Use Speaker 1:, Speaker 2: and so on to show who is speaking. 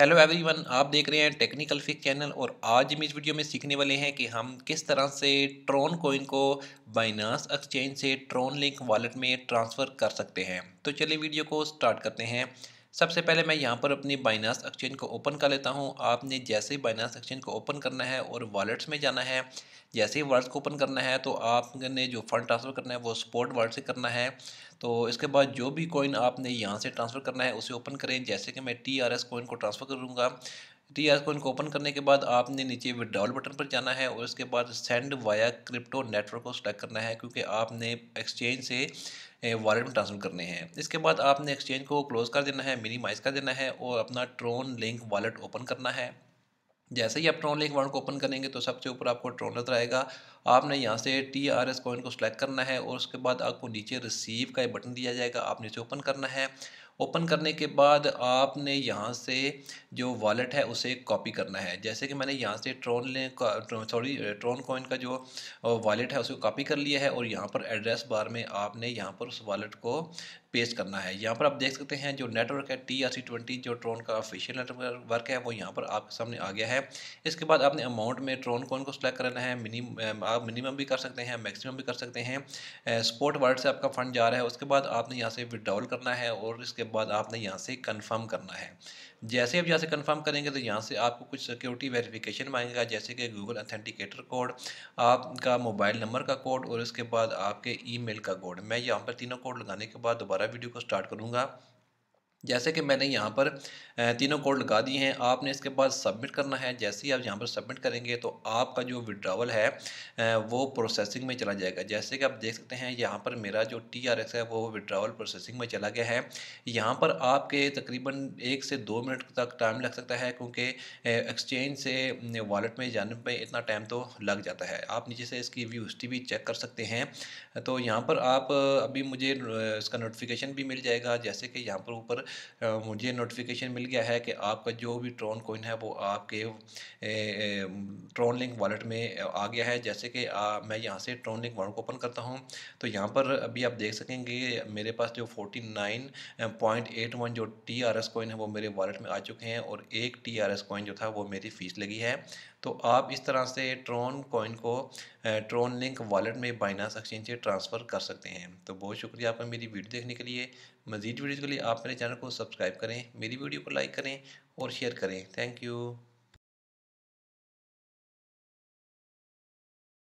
Speaker 1: hello everyone आप देख रहे हैं टेक्निकल फिक चैनल और आज हम इस वीडियो में सीखने वाले हैं कि हम किस तरह से ट्रॉन कोइन को बाइनास एक्सचेंज से ट्रॉन लिंक वॉलेट में ट्रांसफ़र कर सकते हैं तो चलिए वीडियो को स्टार्ट करते हैं सबसे पहले मैं यहाँ पर अपनी बाइनास एक्सचेंज को ओपन कर लेता हूँ आपने जैसे ही बाइनास एक्सचेंज को ओपन करना है और वॉलेट्स में जाना है जैसे ही वॉलेट्स को ओपन करना है तो आपने जो फंड ट्रांसफ़र करना है वो स्पोर्ट वॉलेट से करना है तो इसके बाद जो भी कॉइन आपने यहाँ से ट्रांसफ़र करना है उसे ओपन करें जैसे कि मैं टी आर एस कॉइन को ट्रांसफ़र करूँगा तो ये पॉइंट को ओपन करने के बाद आपने नीचे विड्रॉल बटन पर जाना है और उसके बाद सेंड वाया क्रिप्टो नेटवर्क को सेलेक्ट करना है क्योंकि आपने एक्सचेंज से वॉलेट में ट्रांसफर करने हैं इसके बाद आपने एक्सचेंज को क्लोज़ कर देना है मिनिमाइज़ कर देना है और अपना ट्रोन लिंक वॉलेट ओपन करना है जैसे ही आप ट्रोन लिंक वॉलेट को ओपन करेंगे तो सबसे ऊपर आपको ट्रोन नजर आएगा आपने यहाँ से टी आर एस कॉइन को सिलेक्ट करना है और उसके बाद आपको नीचे रिसीव का बटन दिया जाएगा आपने इसे ओपन करना है ओपन करने के बाद आपने यहाँ से जो वॉलेट है उसे कॉपी करना है जैसे कि मैंने यहाँ से ट्रोन ले सॉरी ट्रोन कॉइन का जो वॉलेट है उसे कॉपी कर लिया है और यहाँ पर एड्रेस बार में आपने यहाँ पर उस वॉलेट को पेश करना है यहाँ पर आप देख सकते हैं जो नेटवर्क है टी आर सी ट्वेंटी जो ट्रोन का ऑफिशियल नेटवर्क है वो यहाँ पर आपके सामने आ गया है इसके बाद आपने अमाउंट में ट्रोन कौन को सिलेक्ट करना है मिनिम आप मिनिमम भी कर सकते हैं मैक्सिमम भी कर सकते हैं स्पोर्ट वर्ल्ड से आपका फंड जा रहा है उसके बाद आपने यहाँ से विड्रॉल करना है और इसके बाद आपने यहाँ से कन्फर्म करना है जैसे आप यहाँ से कंफर्म करेंगे तो यहाँ से आपको कुछ सिक्योरिटी वेरिफिकेशन मांगेगा जैसे कि गूगल अथेंटिकेटर कोड आपका मोबाइल नंबर का कोड और उसके बाद आपके ईमेल का कोड मैं यहाँ पर तीनों कोड लगाने के बाद दोबारा वीडियो को स्टार्ट करूँगा जैसे कि मैंने यहाँ पर तीनों कोड लगा दिए हैं आपने इसके बाद सबमिट करना है जैसे ही आप यहाँ पर सबमिट करेंगे तो आपका जो विड्रावल है वो प्रोसेसिंग में चला जाएगा जैसे कि आप देख सकते हैं यहाँ पर मेरा जो टी आर एक्स है वो विड्रावल प्रोसेसिंग में चला गया है यहाँ पर आपके तकरीबन एक से दो मिनट तक टाइम लग सकता है क्योंकि एक्सचेंज से वॉलेट में जाने पर इतना टाइम तो लग जाता है आप नीचे से इसकी व्यू हिस्ट्री भी चेक कर सकते हैं तो यहाँ पर आप अभी मुझे इसका नोटिफिकेशन भी मिल जाएगा जैसे कि यहाँ पर ऊपर मुझे नोटिफिकेशन मिल गया है कि आपका जो भी ट्रोन कोइन है वो आपके ट्रोन लिंक वॉलेट में आ गया है जैसे कि मैं यहाँ से ट्रोन लिंक वॉलेट को ओपन करता हूँ तो यहाँ पर अभी आप देख सकेंगे मेरे पास जो forty nine point eight one जो टी आर एस कोइन है वो मेरे वॉलेट में आ चुके हैं और एक टी आर एस कोइन जो था वो मेरी फ़ीस लगी है तो आप इस तरह से ट्रोन कॉइन को ट्रोन लिंक वॉलेट में बाइनास एक्सचेंज से ट्रांसफ़र कर सकते हैं तो बहुत शुक्रिया आपका मेरी वीडियो देखने के लिए मजीद वीडियो के लिए आप मेरे चैनल को सब्सक्राइब करें मेरी वीडियो को लाइक करें और शेयर करें थैंक यू